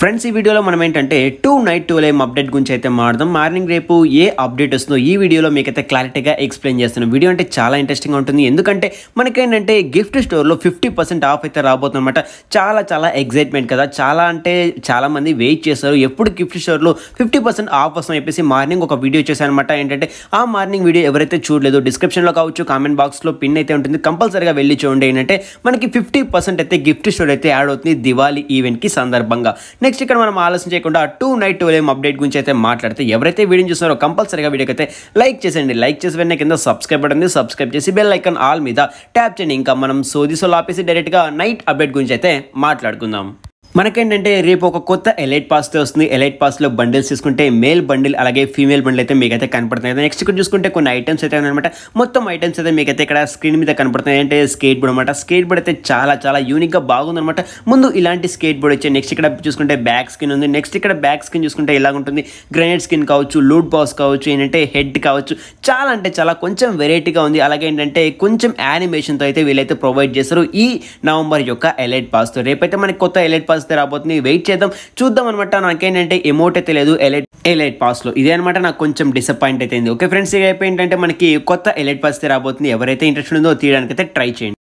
friends ఈ వీడియోలో మనం ఏంటంటే టూ నైట్ టూ లైమ్ అప్డేట్ గురించి అయితే మాట్లాడదాం మార్నింగ్ రేపు ఏ అప్డేట్ వస్తుందో ఈ వీడియోలో మీకైతే క్లారిటీగా ఎక్స్ప్లెయిన్ చేస్తాను వీడియో అంటే చాలా ఇంట్రెస్టింగ్గా ఉంటుంది ఎందుకంటే మనకేంటంటే గిఫ్ట్ స్టోర్లో ఫిఫ్టీ పర్సెంట్ ఆఫ్ అయితే రాబోతుందన్నమాట చాలా చాలా ఎగ్జైట్మెంట్ కదా చాలా అంటే చాలామంది వెయిట్ చేస్తారు ఎప్పుడు గిఫ్ట్ స్టోర్లో ఫిఫ్టీ పర్సెంట్ ఆఫ్ వస్తాం చెప్పేసి మార్నింగ్ ఒక వీడియో చేశానమాట ఏంటంటే ఆ మార్నింగ్ వీడియో ఎవరైతే చూడలేదు డిస్క్రిప్షన్లో కావచ్చు కామెంట్ బాక్స్లో పిన్ అయితే ఉంటుంది కంపల్సరీగా వెళ్ళి చూడండి ఏంటంటే మనకి ఫిఫ్టీ పర్సెంట్ అయితే గిఫ్ట్ స్టోర్ అయితే యాడ్ అవుతుంది దివాళీ ఈవెంట్కి సందర్భంగా నెక్స్ట్ ఇక్కడ మనం ఆలోచన చేయకుండా టూ నైట్ టూ ఏం అప్డేట్ గురించి అయితే మాట్లాడితే ఎవరైతే వీడియో చూస్తారో కంపల్సరీగా వీడియోకి అయితే లైక్ చేసేయండి లైక్ చేసి వెంటనే కింద సబ్స్క్రైబ్ బటన్ సబ్స్క్రైబ్ చేసి బెల్ ఐకన్ ఆల్ మీద ట్యాప్ చేయండి ఇంకా మనం సోది సోలు ఆపేసి డైరెక్ట్గా నైట్ అప్డేట్ గురించి అయితే మాట్లాడుకుందాం మనకేంటంటే రేపు ఒక కొత్త ఎలైట్ తో వస్తుంది ఎలైట్ పాస్లో బండిల్స్ తీసుకుంటే మేల్ బండిల్ అలాగే ఫీమేల్ బండిల్ అయితే మీకైతే కనపడుతుంది కదా నెక్స్ట్ ఇక్కడ చూసుకుంటే కొన్ని ఐటమ్స్ అయితే అనమాట మొత్తం ఐటమ్స్ అయితే మీకైతే ఇక్కడ స్క్రీన్ మీద కనపడుతుంది అంటే స్కేట్ బోర్డ్ అనమాట స్కేట్ బోర్డ్ అయితే చాలా చాలా యూనిక్గా బాగుందనమాట ముందు ఇలాంటి స్కేట్ బోర్డ్ వచ్చాయి నెక్స్ట్ ఇక్కడ చూసుకుంటే బ్యాక్ స్కిన్ ఉంది నెక్స్ట్ ఇక్కడ బ్యాక్ స్కిన్ చూసుకుంటే ఇలా ఉంటుంది గ్రనేడ్ స్కిన్ కావచ్చు లూట్ బాస్ కావచ్చు ఏంటంటే హెడ్ కావచ్చు చాలా అంటే చాలా కొంచెం వెరైటీగా ఉంది అలాగే ఏంటంటే కొంచెం యానిమేషన్తో అయితే వీళ్ళైతే ప్రొవైడ్ చేస్తారు ఈ నవంబర్ యొక్క ఎలైట్ పాస్తో రేపైతే మనకి కొత్త ఎలైట్ పాస్ వస్తే రాబోతుంది వెయిట్ చేద్దాం చూద్దాం అనమాట నాకేంటంటే ఎమోట్ అయితే లేదు ఎలైట్ ఎలైట్ పాస్లో ఇదే అనమాట నాకు కొంచెం డిసప్పాయింట్ అయితే ఓకే ఫ్రెండ్స్ ఇక ఏంటంటే మనకి కొత్త ఎలైట్ పాస్ అయితే రాబోతుంది ఎవరైతే ఇంట్రెస్ట్ ఉందో తీయడానికి అయితే ట్రై చేయండి